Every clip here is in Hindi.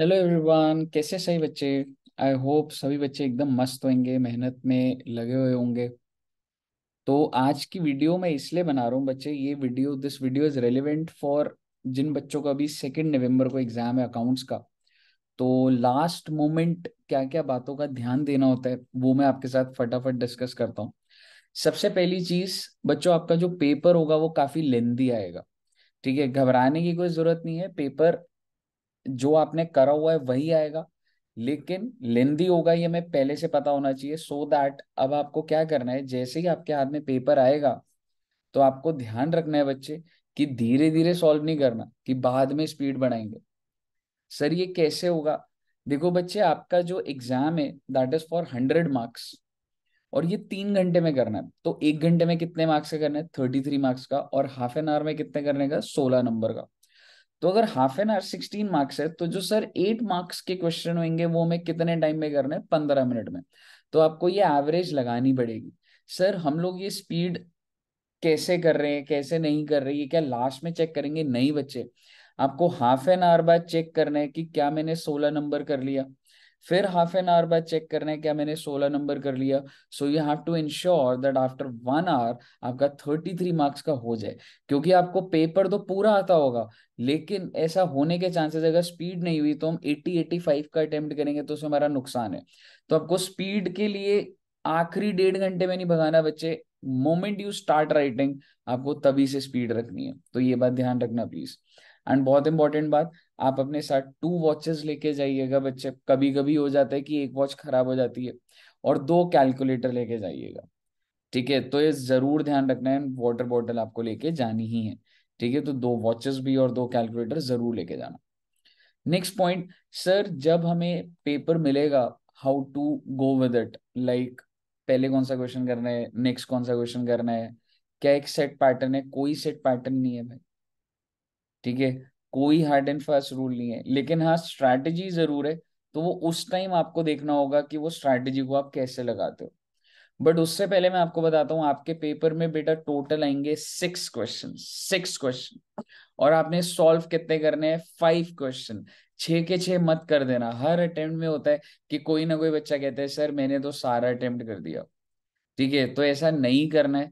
हेलो एवरीवन कैसे सही बच्चे आई होप सभी बच्चे एकदम मस्त होंगे मेहनत में लगे हुए होंगे तो आज की वीडियो मैं इसलिए बना रहा हूँ बच्चे ये video this video is relevant for जिन बच्चों का अभी सेकेंड नवंबर को एग्जाम है अकाउंट्स का तो लास्ट मोमेंट क्या क्या बातों का ध्यान देना होता है वो मैं आपके साथ फटाफट डिस्कस करता हूँ सबसे पहली चीज बच्चों आपका जो पेपर होगा वो काफी लेंदी आएगा ठीक है घबराने की कोई जरूरत नहीं है पेपर जो आपने करा हुआ है वही आएगा लेकिन लेंदी होगा ये हमें पहले से पता होना चाहिए सो so दैट अब आपको क्या करना है जैसे ही आपके हाथ में पेपर आएगा तो आपको ध्यान रखना है बच्चे कि धीरे धीरे सॉल्व नहीं करना कि बाद में स्पीड बढ़ाएंगे सर ये कैसे होगा देखो बच्चे आपका जो एग्जाम है that is for hundred marks और ये तीन घंटे में करना है तो एक घंटे में कितने मार्क्स का करना है थर्टी थ्री मार्क्स का और हाफ एन आवर में कितने करने का सोलह नंबर का तो अगर half an hour sixteen marks है तो जो सर एट मार्क्स के क्वेश्चन होंगे वो हमें कितने टाइम में करने पंद्रह मिनट में तो आपको ये एवरेज लगानी पड़ेगी सर हम लोग ये स्पीड कैसे कर रहे हैं कैसे नहीं कर रहे ये क्या लास्ट में चेक करेंगे नहीं बच्चे आपको हाफ एन आवर बाद चेक करना है कि क्या मैंने सोलह नंबर कर लिया फिर हाफ एन आवर बाद चेक करना है क्या मैंने सोलह नंबर कर लिया so you have to ensure that after one hour आपका थर्टी थ्री मार्क्स का हो जाए क्योंकि आपको पेपर तो पूरा आता होगा लेकिन ऐसा होने के चांसेस अगर स्पीड नहीं हुई तो हम एट्टी एट्टी फाइव का अटेम्प्ट करेंगे तो उसमें हमारा नुकसान है तो आपको स्पीड के लिए आखिरी डेढ़ घंटे में नहीं भगाना बच्चे मोमेंट यू स्टार्ट राइटिंग आपको तभी से स्पीड रखनी है तो ये बात ध्यान रखना प्लीज एंड बहुत इंपॉर्टेंट बात आप अपने साथ टू वॉचेस लेके जाइएगा बच्चे कभी कभी हो जाता है कि एक वॉच खराब हो जाती है और दो कैलकुलेटर लेके जाइएगा ठीक है तो ये जरूर ध्यान रखना है वाटर बॉटल आपको लेके जानी ही है ठीक है तो दो वॉचेस भी और दो कैलकुलेटर जरूर लेके जाना नेक्स्ट पॉइंट सर जब हमें पेपर मिलेगा how to go with it like पहले कौन सा क्वेश्चन करना है नेक्स्ट कौन सा क्वेश्चन करना है क्या एक सेट पैटर्न है कोई सेट पैटर्न नहीं है भाई ठीक है कोई हार्ड एंड फास्ट रूल नहीं है लेकिन हाँ स्ट्रैटेजी जरूर है तो वो उस टाइम आपको देखना होगा कि वो स्ट्रैटेजी को आप कैसे लगाते हो बट उससे पहले मैं आपको बताता हूँ आपके पेपर में बेटा टोटल आएंगे सिक्स क्वेश्चन सिक्स क्वेश्चन और आपने सॉल्व कितने करने हैं फाइव क्वेश्चन छः के छः मत कर देना हर अटेम्प्ट में होता है कि कोई ना कोई बच्चा कहता है सर मैंने तो सारा अटेम्प्ट कर दिया ठीक है तो ऐसा नहीं करना है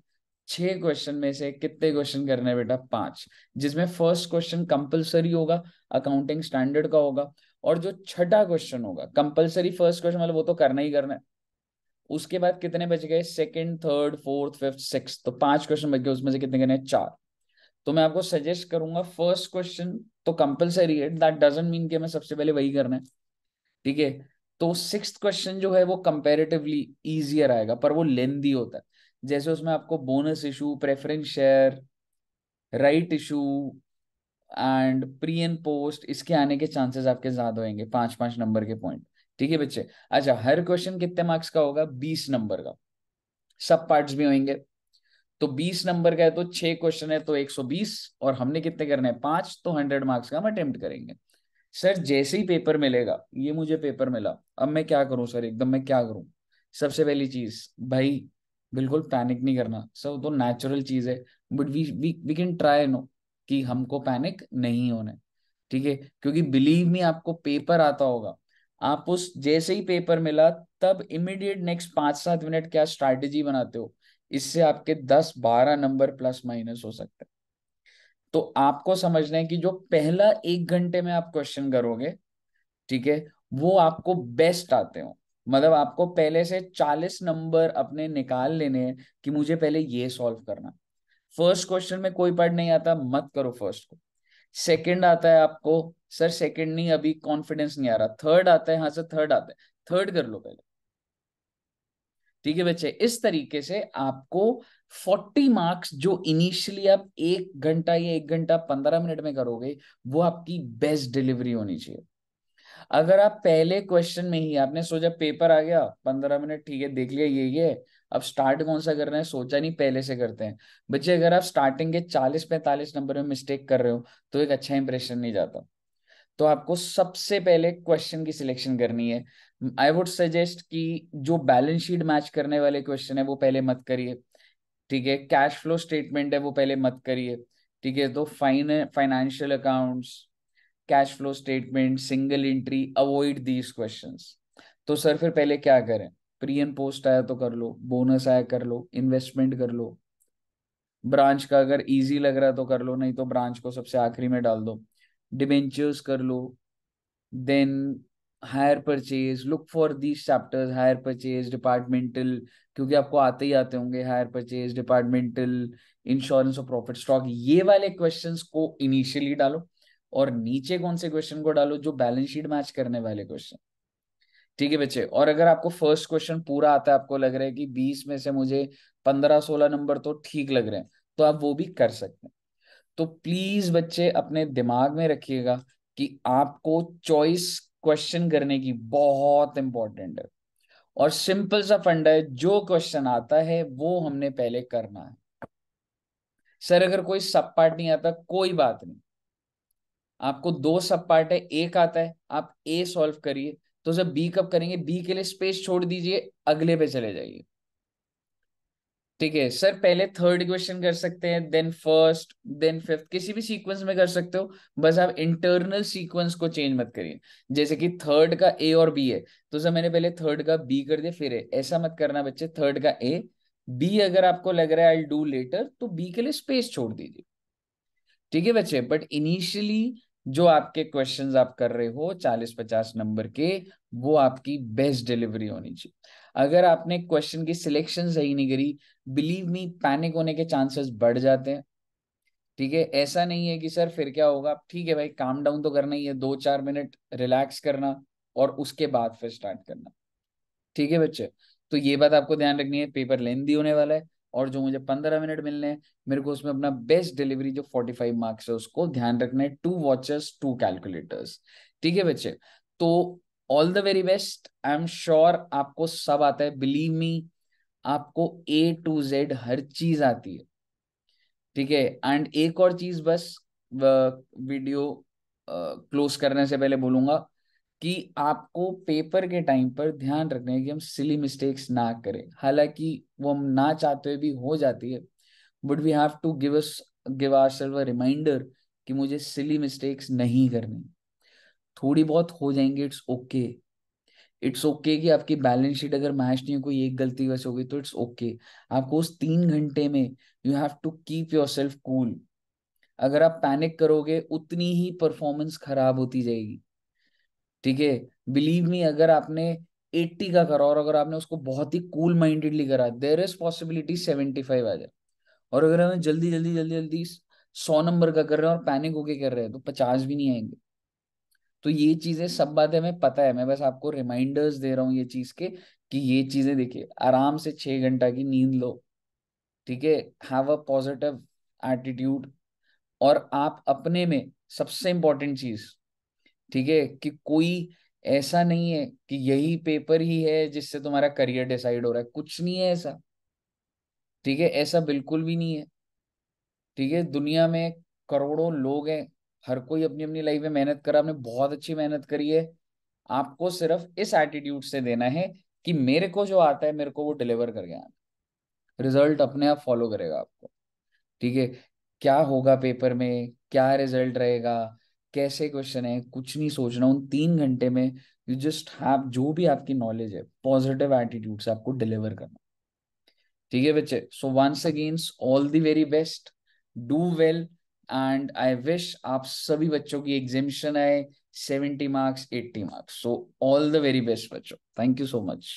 छह क्वेश्चन में से कितने क्वेश्चन करने बेटा पांच जिसमें फर्स्ट क्वेश्चन कंपलसरी होगा अकाउंटिंग स्टैंडर्ड का होगा और जो छठा क्वेश्चन होगा कंपलसरी फर्स्ट क्वेश्चन मतलब वो तो करना ही करना है उसके बाद कितने बच गए second third fourth fifth six तो पांच क्वेश्चन बच गए उसमें से कितने करने चार तो मैं आपको सजेस्ट करूंगा फर्स्ट क्वेश्चन तो कंपलसरी है दैट डजेंट मीन कि हमें सबसे पहले वही करना है ठीक है तो सिक्स क्वेश्चन जो है वो कंपेरेटिवली इजियर आएगा पर वो लेंदी होता है जैसे उसमें आपको bonus issue preference share right issue and pre and post इसके आने के चांसेस आपके ज्यादा होंगे पांच पांच नंबर के पॉइंट ठीक है बच्चे अच्छा हर क्वेश्चन कितने मार्क्स का होगा बीस नंबर का सब पार्ट्स भी होंगे तो बीस नंबर का है तो छह क्वेश्चन है तो एक सौ बीस और हमने कितने करने हैं पांच तो हंड्रेड मार्क्स का हम अटेम्प्ट करेंगे सर जैसे ही पेपर मिलेगा ये मुझे पेपर मिला अब मैं क्या करूं सर एकदम मैं क्या करूं सबसे पहली चीज भाई बिल्कुल पैनिक नहीं करना सब तो नेचुरल चीज है but we we we can try no कि हमको पैनिक नहीं होना है ठीक है क्योंकि बिलीव में आपको पेपर आता होगा आप उस जैसे ही पेपर मिला तब इमिडिएट नेक्स्ट पांच सात मिनट क्या स्ट्रैटेजी बनाते हो इससे आपके दस बारह नंबर प्लस माइनस हो सकते हैं तो आपको समझना है कि जो पहला एक घंटे में आप क्वेश्चन करोगे ठीक है वो आपको बेस्ट आते हो मतलब आपको पहले से चालीस नंबर अपने निकाल लेने हैं कि मुझे पहले ये सॉल्व करना फर्स्ट क्वेश्चन में कोई पार्ट नहीं आता मत करो फर्स्ट को सेकेंड आता है आपको सर सेकेंड नहीं अभी कॉन्फिडेंस नहीं आ रहा थर्ड आता है हाँ सर थर्ड आता है थर्ड कर लो पहले ठीक है बच्चे इस तरीके से आपको फोर्टी मार्क्स जो इनिशियली आप एक घंटा या एक घंटा पंद्रह मिनट में करोगे वो आपकी बेस्ट डिलीवरी होनी चाहिए अगर आप पहले क्वेश्चन में ही आपने सोचा पेपर आ गया पंद्रह मिनट ठीक है देख लिया ये ये अब स्टार्ट कौन सा करना है सोचा नहीं पहले से करते हैं बच्चे अगर आप स्टार्टिंग के चालीस पैंतालीस नंबर में मिस्टेक कर रहे हो तो एक अच्छा इंप्रेशन नहीं जाता तो आपको सबसे पहले क्वेश्चन की सिलेक्शन करनी है आई वुड सजेस्ट कि जो बैलेंस शीट मैच करने वाले क्वेश्चन है वो पहले मत करिए ठीक है कैश फ्लो स्टेटमेंट है वो पहले मत करिए ठीक है तो fine financial accounts cash flow statement single entry avoid these question तो सर फिर पहले क्या करें प्री एंड पोस्ट आया तो कर लो बोनस आया कर लो इन्वेस्टमेंट कर लो ब्रांच का अगर इजी लग रहा है तो कर लो नहीं तो ब्रांच को सबसे आखिरी में डाल दो डिबेंचर्स कर लो then hire purchase look for these chapters hire purchase departmental क्योंकि आपको आते ही आते होंगे हायर परचेज डिपार्टमेंटल इंश्योरेंस और प्रॉफिट स्टॉक ये वाले क्वेश्चंस को इनिशियली डालो और नीचे कौन से क्वेश्चन को डालो जो बैलेंस शीट मैच करने वाले क्वेश्चन ठीक है बच्चे और अगर आपको फर्स्ट क्वेश्चन पूरा आता है आपको लग रहा है कि बीस में से मुझे पंद्रह सोलह नंबर तो ठीक लग रहे हैं तो आप वो भी कर सकते हैं तो प्लीज बच्चे अपने दिमाग में रखिएगा कि आपको चॉइस क्वेश्चन करने की बहुत इंपॉर्टेंट है और सिंपल सा फंडा है जो क्वेश्चन आता है वो हमने पहले करना है सर अगर कोई सब पार्ट नहीं आता कोई बात नहीं आपको दो सब पार्ट है ए का आता है आप ए सॉल्व करिए तो जब बी कब करेंगे बी के लिए स्पेस छोड़ दीजिए अगले पे चले जाइए ठीक है सर पहले थर्ड क्वेश्चन कर सकते हैं देन फर्स्ट देन फिफ्थ किसी भी सीक्वेंस में कर सकते हो बस आप इंटरनल सीक्वेंस को चेंज मत करिए जैसे कि थर्ड का ए और बी है तो सर मैंने पहले थर्ड का बी कर दिया फिर ऐसा मत करना बच्चे थर्ड का ए बी अगर आपको लग रहा है आई डू लेटर तो बी के लिए स्पेस छोड़ दीजिए ठीक है बच्चे बट इनिशियली जो आपके क्वेश्चंस आप कर रहे हो चालीस पचास नंबर के वो आपकी बेस्ट डिलीवरी होनी चाहिए अगर आपने क्वेश्चन की सिलेक्शन सही नहीं करी बिलीव मी पैनिक होने के चांसेस बढ़ जाते हैं ठीक है ऐसा नहीं है कि सर फिर क्या होगा ठीक है भाई काम डाउन तो करना ही है दो चार मिनट रिलैक्स करना और उसके बाद फिर स्टार्ट करना ठीक है बच्चे तो ये बात आपको ध्यान रखनी है पेपर लेंदी होने वाला है और जो मुझे पंद्रह मिनट मिलने हैं मेरे को उसमें अपना बेस्ट डिलीवरी जो फोर्टी फाइव मार्क्स है उसको ध्यान रखना है टू वॉचेस टू कैलकुलेटर्स ठीक है बच्चे तो all the very best I am sure आपको सब आता है बिलीव मी आपको ए टू जेड हर चीज आती है ठीक है एंड एक और चीज बस वीडियो क्लोज करने से पहले बोलूंगा कि आपको पेपर के टाइम पर ध्यान रखना है कि हम सिली मिस्टेक्स ना करें हालांकि वो हम ना चाहते हुए भी हो जाती है but we have to give us give our self a reminder कि मुझे सिली मिस्टेक्स नहीं करनी थोड़ी बहुत हो जाएंगे इट्स ओके इट्स ओके कि आपकी बैलेंस शीट अगर मैच नहीं हो कोई एक गलती वैसे होगी तो इट्स ओके okay. आपको उस तीन घंटे में you have to keep yourself cool अगर आप पैनिक करोगे उतनी ही परफॉर्मेंस खराब होती जाएगी ठीक है बिलीव मी अगर आपने एट्टी का करा और अगर आपने उसको बहुत ही कूल माइंडेडली करा there is possibility seventy five आ जाए और अगर हमें जल्दी जल्दी जल्दी जल्दी सौ नंबर का कर रहे हैं और पैनिक होके कर रहे हैं तो पचास भी नहीं आएंगे तो ये चीजें सब बातें हमें पता है मैं बस आपको रिमाइंडर्स दे रहा हूँ ये चीज के कि ये चीजें देखिए आराम से छह घंटा की नींद लो ठीक है हैव अ पॉजिटिव एटीट्यूड और आप अपने में सबसे इंपॉर्टेंट चीज ठीक है कि कोई ऐसा नहीं है कि यही पेपर ही है जिससे तुम्हारा करियर डिसाइड हो रहा है कुछ नहीं है ऐसा ठीक है ऐसा बिल्कुल भी नहीं है ठीक है दुनिया में करोड़ों लोग हैं हर कोई अपनी अपनी लाइफ में मेहनत करा आपने बहुत अच्छी मेहनत करी है आपको सिर्फ इस एटीट्यूड से देना है कि मेरे को जो आता है मेरे को वो डिलीवर कर गया रिजल्ट अपने आप फॉलो करेगा आपको ठीक है क्या होगा पेपर में क्या रिजल्ट रहेगा कैसे क्वेश्चन है कुछ नहीं सोचना उन तीन घंटे में यू जस्ट हैव जो भी आपकी नॉलेज है पॉजिटिव एटीट्यूड से आपको डिलीवर करना ठीक है बच्चे so once again all the very best do well and I wish आप सभी बच्चों की एग्जिबिशन आए seventy marks eighty marks so all the very best बच्चों थैंक यू सो मच